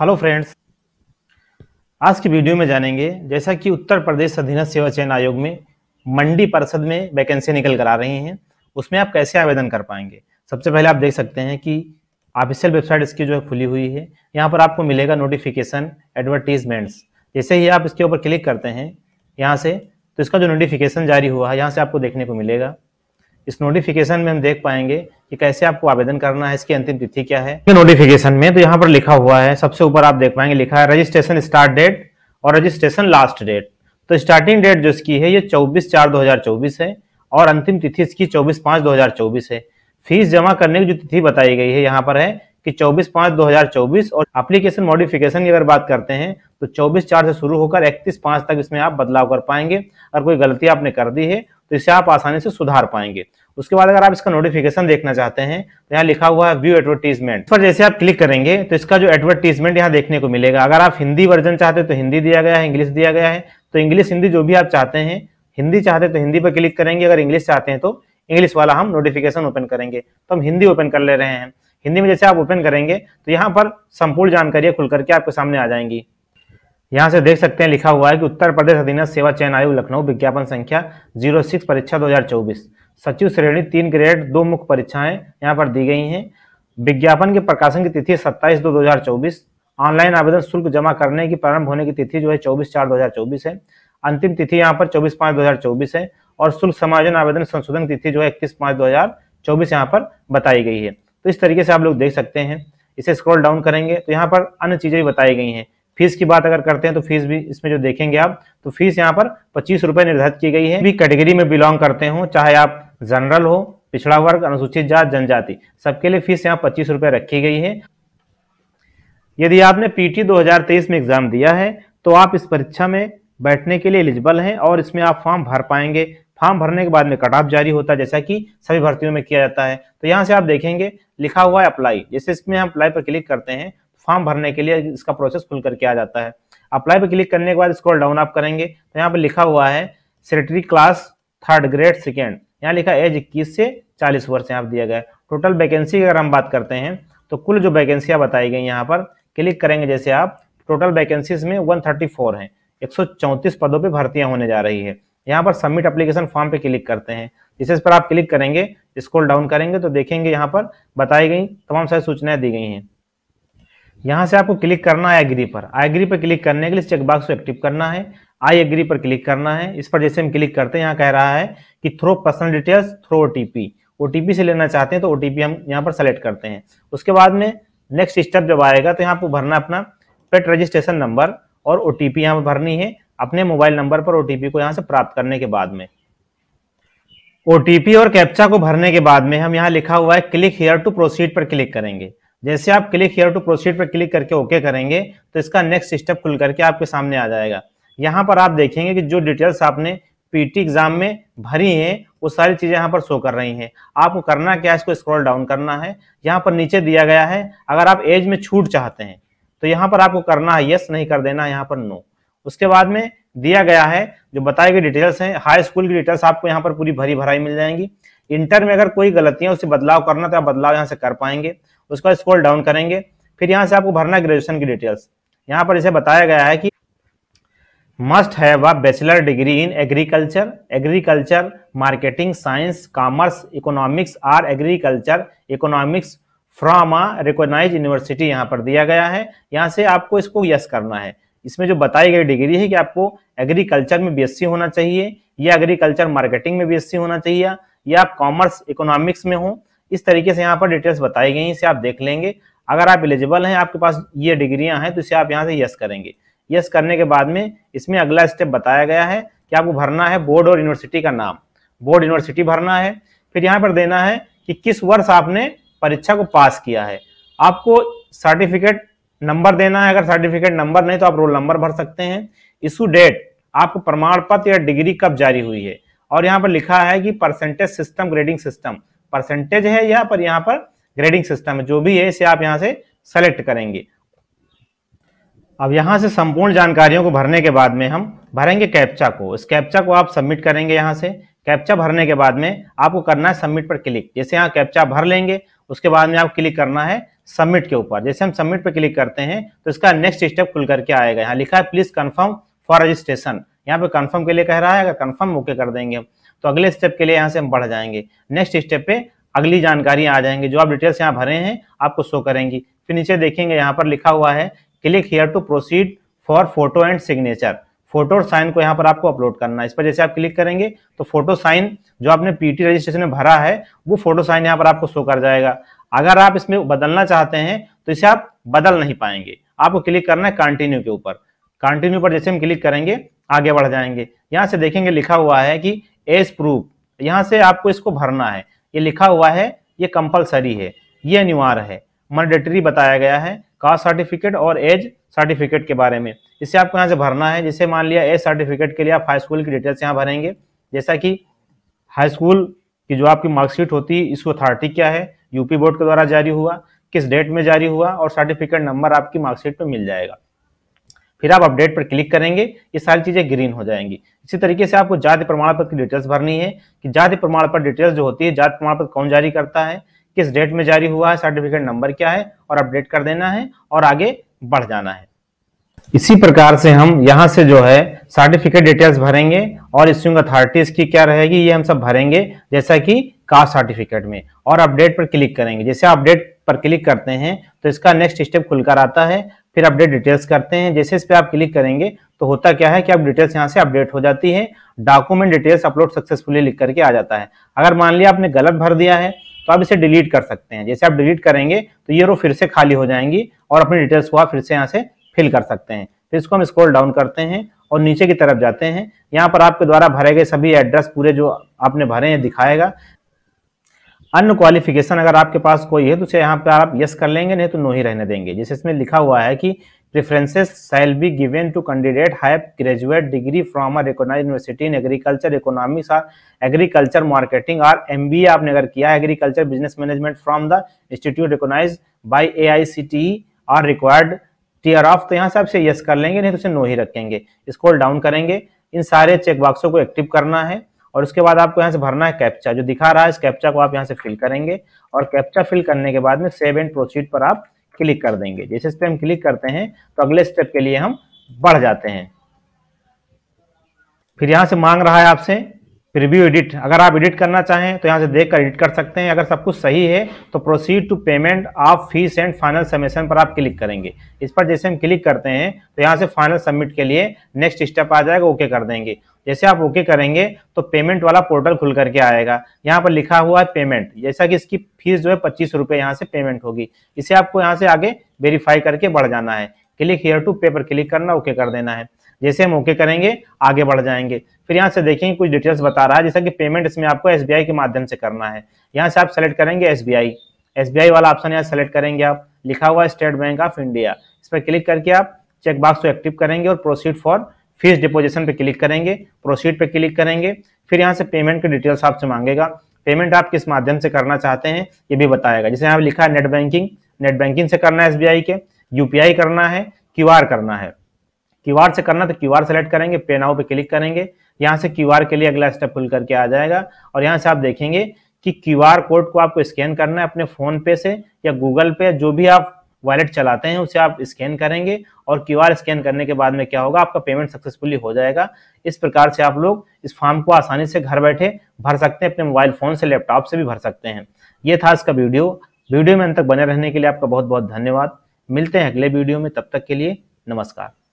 hello friends आज की video में जानेंगे जैसा कि उत्तर प्रदेश अधीनस्थ सेवा चयन आयोग में मंडी परिषद में वैकेंसी निकल कर आ रही हैं उसमें आप कैसे आवेदन कर पाएंगे सबसे पहले आप देख सकते हैं कि ऑफिशियल वेबसाइट इसकी जो है खुली हुई है यहाँ पर आपको मिलेगा नोटिफिकेशन एडवर्टीजमेंट्स जैसे ही आप इसके ऊपर क्लिक करते हैं यहाँ से तो इसका जो नोटिफिकेशन जारी हुआ है यहाँ से आपको देखने को मिलेगा इस नोटिफिकेशन में हम देख पाएंगे कि कैसे आपको आवेदन करना है इसकी अंतिम तिथि क्या है नोटिफिकेशन में तो यहाँ पर लिखा हुआ है सबसे ऊपर आप देख पाएंगे लिखा है रजिस्ट्रेशन स्टार्ट डेट और रजिस्ट्रेशन लास्ट डेट तो स्टार्टिंग डेट जो इसकी है ये 24 चार 2024 है और अंतिम तिथि इसकी 24 पांच 2024 है फीस जमा करने की जो तिथि बताई गई है यहाँ पर है कि 24 पांच 2024 और एप्लीकेशन मॉडिफिकेशन की अगर बात करते हैं तो 24 चार से शुरू होकर 31 पांच तक इसमें आप बदलाव कर पाएंगे अगर कोई गलती आपने कर दी है तो इसे आप आसानी से सुधार पाएंगे उसके बाद अगर आप इसका नोटिफिकेशन देखना चाहते हैं तो यहाँ लिखा हुआ है व्यू एडवर्टीजमेंट पर जैसे आप क्लिक करेंगे तो इसका जो एडवर्टीजमेंट यहाँ देखने को मिलेगा अगर आप हिंदी वर्जन चाहते हैं तो हिंदी दिया गया है इंग्लिश दिया गया है तो इंग्लिश हिंदी जो भी आप चाहते हैं हिंदी चाहते हैं तो हिंदी पर क्लिक करेंगे अगर इंग्लिश चाहते हैं तो इंग्लिश वाला हम नोटिफिकेशन ओपन करेंगे तो हम हिंदी ओपन कर ले रहे हैं हिंदी में जैसे आप ओपन करेंगे तो यहाँ पर संपूर्ण जानकारियाँ खुल करके आपके सामने आ जाएंगी यहाँ से देख सकते हैं लिखा हुआ है कि उत्तर प्रदेश अधीनस्थ सेवा चयन आयोग लखनऊ विज्ञापन संख्या जीरो सिक्स परीक्षा 2024 सचिव श्रेणी तीन ग्रेड दो मुख्य परीक्षाएं यहाँ पर दी गई हैं विज्ञापन के प्रकाशन की तिथि सत्ताईस दो 2024 ऑनलाइन आवेदन शुल्क जमा करने की प्रारंभ होने की तिथि जो है चौबीस चार 2024 है अंतिम तिथि यहाँ पर चौबीस पाँच चौबीस है और शुल्क समायोजन आवेदन संशोधन तिथि जो है इकतीस पाँच चौबीस यहाँ पर बताई गई है तो इस तरीके से आप लोग देख सकते हैं इसे स्क्रॉल डाउन करेंगे तो यहाँ पर अन्य चीजें भी बताई गई हैं फीस की बात अगर करते हैं तो फीस भी इसमें जो देखेंगे आप तो फीस यहाँ पर पच्चीस रुपए निर्धारित की गई है भी कैटेगरी में बिलोंग करते हो चाहे आप जनरल हो पिछड़ा वर्ग अनुसूचित जात जनजाति सबके लिए फीस यहाँ पच्चीस रुपए रखी गई है यदि आपने पीटी 2023 में एग्जाम दिया है तो आप इस परीक्षा में बैठने के लिए एलिजिबल हैं और इसमें आप फॉर्म भर पाएंगे फॉर्म भरने के बाद में कट ऑफ जारी होता है जैसा कि सभी भर्तियों में किया जाता है तो यहाँ से आप देखेंगे लिखा हुआ है अप्लाई जैसे इसमें हम अप्लाई पर क्लिक करते हैं फॉर्म भरने के लिए इसका प्रोसेस खुल करके आ जाता है अप्लाई पर क्लिक करने के बाद स्क्रॉल डाउन आप करेंगे तो यहाँ पर लिखा हुआ है secretary class third grade second यहाँ लिखा एज इक्कीस से चालीस वर्ष यहाँ दिया गया टोटल वैकेंसी की अगर हम बात करते हैं तो कुल जो वैकेंसियाँ बताई गई यहाँ पर क्लिक करेंगे जैसे आप टोटल वैकेंसीज में एक हैं चौंतीस पदों पर भर्तियां होने जा रही है यहाँ पर सबमिट अप्लीकेशन फॉर्म पे क्लिक करते हैं जिस इस पर आप क्लिक करेंगे स्क्रॉल डाउन करेंगे तो देखेंगे यहाँ पर बताई गई तमाम सारी सूचनाएं दी गई हैं यहाँ से आपको क्लिक करना है एग्री पर आई एग्री पर क्लिक करने के लिए चेकबॉक्स को एक्टिव करना है आई एग्री पर क्लिक करना है इस पर जैसे हम क्लिक करते हैं यहाँ कह रहा है कि through personal details through OTP OTP से लेना चाहते हैं तो ओटीपी हम यहाँ पर सेलेक्ट करते हैं उसके बाद में नेक्स्ट स्टेप जब आएगा तो यहाँ आपको भरना अपना पेट रजिस्ट्रेशन नंबर और ओ टी यहाँ पर भरनी है अपने मोबाइल नंबर पर ओ को यहाँ से प्राप्त करने के बाद में ओ और कैप्चा को भरने के बाद में हम यहाँ लिखा हुआ है क्लिक हेयर टू प्रोसीड पर क्लिक करेंगे जैसे आप क्लिक हेयर टू प्रोसीड पर क्लिक करके ओके करेंगे तो इसका नेक्स्ट स्टेप खुल करके आपके सामने आ जाएगा यहाँ पर आप देखेंगे कि जो डिटेल्स आपने पीटी एग्जाम में भरी हैं वो सारी चीज़ें यहाँ पर शो कर रही हैं आपको करना क्या है इसको स्क्रॉल डाउन करना है यहाँ पर नीचे दिया गया है अगर आप एज में छूट चाहते हैं तो यहाँ पर आपको करना है यस नहीं कर देना यहाँ पर नो उसके बाद में दिया गया है जो बताए गए डिटेल्स हैं हाई स्कूल की डिटेल्स आपको यहाँ पर पूरी भरी भराई मिल जाएंगी इंटर में अगर कोई गलतियाँ उसे बदलाव करना तो आप बदलाव यहाँ से कर पाएंगे उसका स्क्रॉल डाउन करेंगे फिर यहाँ से आपको भरना ग्रेजुएशन की डिटेल्स यहाँ पर इसे बताया गया है कि must have a bachelor degree in agriculture agriculture marketing science commerce economics or agriculture economics from a recognise university यहाँ पर दिया गया है यहाँ से आपको इसको यस करना है इसमें जो बताई गई डिग्री है कि आपको एग्रीकल्चर में बीएससी होना चाहिए या एग्रीकल्चर मार्केटिंग में बीएससी होना चाहिए या आप कॉमर्स इकोनॉमिक्स में हो इस तरीके से यहाँ पर डिटेल्स बताई गई इसे आप देख लेंगे अगर आप एलिजिबल हैं आपके पास ये डिग्रियां हैं तो इसे आप यहाँ से यस करेंगे यस करने के बाद में इसमें अगला स्टेप बताया गया है कि आपको भरना है बोर्ड और यूनिवर्सिटी का नाम बोर्ड यूनिवर्सिटी भरना है फिर यहाँ पर देना है कि किस वर्ष आपने परीक्षा को पास किया है आपको सर्टिफिकेट नंबर देना है अगर सर्टिफिकेट नंबर नहीं तो आप रोल नंबर भर सकते हैं इशू डेट आपको प्रमाण पत्र या डिग्री कब जारी हुई है और यहाँ पर लिखा है कि percentage system grading system percentage है या पर यहाँ पर ग्रेडिंग सिस्टम है जो भी है इसे आप यहाँ से सेलेक्ट करेंगे अब यहाँ से संपूर्ण जानकारियों को भरने के बाद में हम भरेंगे कैप्चा को इस कैप्चा को आप सबमिट करेंगे यहाँ से कैप्चा भरने के बाद में आपको करना है सबमिट पर क्लिक जैसे यहाँ कैप्चा भर लेंगे उसके बाद में आप क्लिक करना है सबमिट के ऊपर जैसे हम सबमिट पर क्लिक करते हैं तो इसका नेक्स्ट स्टेप खुल करके आएगा यहाँ लिखा है प्लीज कन्फर्म फॉर रजिस्ट्रेशन यहाँ पे कंफर्म के लिए कह रहा है अगर कंफर्म ओके कर देंगे तो अगले स्टेप के लिए यहाँ से हम बढ़ जाएंगे नेक्स्ट स्टेप पे अगली जानकारी आ जाएंगे जो आप डिटेल्स यहाँ भरे हैं आपको शो करेंगी फिर नीचे देखेंगे यहाँ पर लिखा हुआ है click here to proceed for photo and signature photo और साइन को यहाँ पर आपको अपलोड करना है इस पर जैसे आप क्लिक करेंगे तो फोटो साइन जो आपने पीटी रजिस्ट्रेशन में भरा है वो फोटो साइन यहाँ पर आपको शो कर जाएगा अगर आप इसमें बदलना चाहते हैं तो इसे आप बदल नहीं पाएंगे आपको क्लिक करना है कंटिन्यू के ऊपर कंटिन्यू पर जैसे हम क्लिक करेंगे आगे बढ़ जाएंगे यहाँ से देखेंगे लिखा हुआ है कि एज प्रूफ यहाँ से आपको इसको भरना है ये लिखा हुआ है ये कंपलसरी है ये अनिवार्य है मैंडेटरी बताया गया है कास्ट सर्टिफिकेट और एज सर्टिफिकेट के बारे में इसे आपको यहाँ से भरना है जैसे मान लिया एज सर्टिफिकेट के लिए आप हाई स्कूल की डिटेल्स यहाँ भरेंगे जैसा कि हाई स्कूल की जो आपकी मार्कशीट होती है इसकी अथॉरिटी क्या है यूपी बोर्ड के द्वारा जारी हुआ किस डेट में जारी हुआ और सर्टिफिकेट नंबर आपकी मार्कशीट पर मिल जाएगा फिर आप अपडेट पर क्लिक करेंगे ये सारी चीजें ग्रीन हो जाएंगी इसी तरीके से आपको जाति प्रमाण पत्र की डिटेल्स भरनी है कि जाति प्रमाण पत्र डिटेल्स जो होती है जाति प्रमाण पत्र कौन जारी करता है किस डेट में जारी हुआ है सर्टिफिकेट नंबर क्या है और अपडेट कर देना है और आगे बढ़ जाना है इसी प्रकार से हम यहाँ से जो है सर्टिफिकेट डिटेल्स भरेंगे और इश्यूइंग अथॉरिटीज की क्या रहेगी ये हम सब भरेंगे जैसा कि कास्ट सर्टिफिकेट में और अपडेट पर क्लिक करेंगे जैसे अपडेट पर क्लिक करते हैं तो इसका नेक्स्ट स्टेप खुलकर आता है फिर अपडेट डिटेल्स करते हैं जैसे इस पर आप क्लिक करेंगे तो होता क्या है कि आप डिटेल्स यहाँ से अपडेट हो जाती है डॉक्यूमेंट डिटेल्स अपलोड सक्सेसफुली लिख करके आ जाता है अगर मान लिया आपने गलत भर दिया है तो आप इसे डिलीट कर सकते हैं जैसे आप डिलीट करेंगे तो ये रो फिर से खाली हो जाएंगी और अपनी डिटेल्स को आप फिर से यहाँ से फिल कर सकते हैं फिर इसको हम स्क्रॉल डाउन करते हैं और नीचे की तरफ जाते हैं यहाँ पर आपके द्वारा भरे गए सभी एड्रेस पूरे जो आपने भरे हैं दिखाएगा अन्य क्वालिफिकेशन अगर आपके पास कोई है तो उसे यहाँ पर आप यस कर लेंगे नहीं तो नो ही रहने देंगे जैसे इसमें लिखा हुआ है कि preferences shall be given to candidate है graduate degree from a recognized university in agriculture economics और एग्रीकल्चर मार्केटिंग और एम आपने अगर किया agriculture business management from the institute recognized by A I C T R required tier of तो यहाँ से आपसे यस कर लेंगे नहीं तो उसे नो ही रखेंगे स्कोल डाउन करेंगे इन सारे चेकबॉक्सों को एक्टिव करना है और उसके बाद आपको यहाँ से भरना है कैप्चा जो दिखा रहा है इस कैप्चा को आप यहाँ से फिल करेंगे और कैप्चा फिल करने के बाद में सेव एंड प्रोसीड पर आप क्लिक कर देंगे जैसे इस पर हम क्लिक करते हैं तो अगले स्टेप के लिए हम बढ़ जाते हैं फिर यहाँ से मांग रहा है आपसे रिव्यू एडिट अगर आप एडिट करना चाहें तो यहाँ से देख कर एडिट कर सकते हैं अगर सब कुछ सही है तो proceed to payment of fees and final submission पर आप क्लिक करेंगे इस पर जैसे हम क्लिक करते हैं तो यहाँ से फाइनल सबमिट के लिए नेक्स्ट स्टेप आ जाएगा ओके कर देंगे जैसे आप ओके करेंगे तो पेमेंट वाला पोर्टल खुल करके आएगा यहाँ पर लिखा हुआ है पेमेंट जैसा कि इसकी फीस जो है पच्चीस रुपये यहाँ से पेमेंट होगी इसे आपको यहाँ से आगे वेरीफाई करके बढ़ जाना है click here to paper click करना ओके कर देना है जैसे हम ओके करेंगे आगे बढ़ जाएंगे फिर यहाँ से देखेंगे कुछ डिटेल्स बता रहा है जैसा कि पेमेंट इसमें आपको एस के माध्यम से करना है यहाँ से आप सेलेक्ट करेंगे एस बी वाला ऑप्शन यहाँ सेलेक्ट करेंगे आप लिखा हुआ स्टेट बैंक ऑफ इंडिया इस पर क्लिक करके आप चेक बॉक्स को एक्टिव करेंगे और प्रोसीड फॉर फीस डिपोजिशन पे क्लिक करेंगे प्रोसीड पे क्लिक करेंगे फिर यहाँ से पेमेंट की डिटेल्स आपसे मांगेगा पेमेंट आप किस माध्यम से करना चाहते हैं ये भी बताएगा जैसे यहाँ लिखा है नेट बैंकिंग नेट बैंकिंग से करना है एस के यूपीआई करना है क्यूआर करना है क्यू से करना तो क्यू आर सेलेक्ट करेंगे पे नाउ पे क्लिक करेंगे यहाँ से क्यू के लिए अगला स्टेप खुल करके आ जाएगा और यहाँ से आप देखेंगे कि क्यू कोड को आपको स्कैन करना है अपने फ़ोन पे से या गूगल पे जो भी आप वॉलेट चलाते हैं उसे आप स्कैन करेंगे और क्यू स्कैन करने के बाद में क्या होगा आपका पेमेंट सक्सेसफुली हो जाएगा इस प्रकार से आप लोग इस फॉर्म को आसानी से घर बैठे भर सकते हैं अपने मोबाइल फ़ोन से लैपटॉप से भी भर सकते हैं ये था इसका वीडियो वीडियो में अंत तक बने रहने के लिए आपका बहुत बहुत धन्यवाद मिलते हैं अगले वीडियो में तब तक के लिए नमस्कार